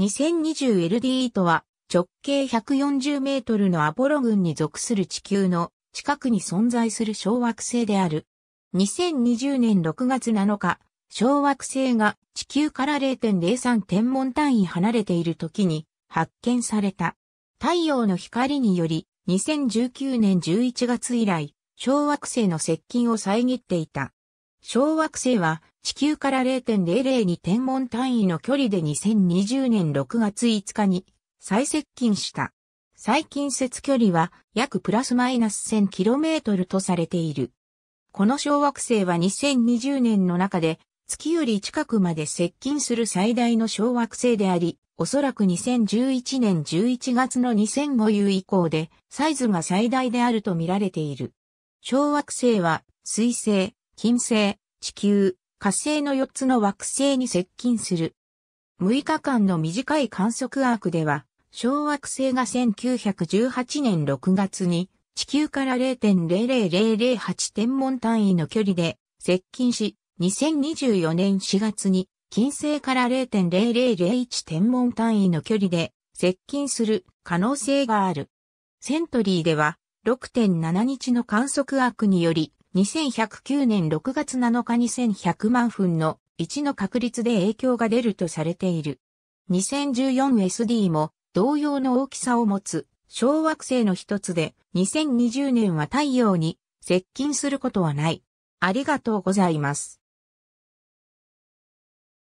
2020LDE とは、直径140メートルのアポロ群に属する地球の近くに存在する小惑星である。2020年6月7日、小惑星が地球から0.03天文単位離れている時に発見された。太陽の光により2019年11月以来、小惑星の接近を遮っていた。小惑星は地球から0.002天文単位の距離で2020年6月5日に最接近した。最近接距離は約プラスマイナス 1000km とされている。この小惑星は2020年の中で月より近くまで接近する最大の小惑星であり、おそらく2011年11月の2 0 0 5以降でサイズが最大であると見られている。小惑星は水星、金星、地球、火星の4つの惑星に接近する。6日間の短い観測アークでは、小惑星が1918年6月に地球から0.00008天文単位の距離で接近し、2024年4月に金星から0.0001天文単位の距離で接近する可能性がある。セントリーでは6.7日の観測アークにより2109年6月7日に1100万分の1の確率で影響が出るとされている。2014SD も同様の大きさを持つ小惑星の一つで2020年は太陽に接近することはない。ありがとうございます。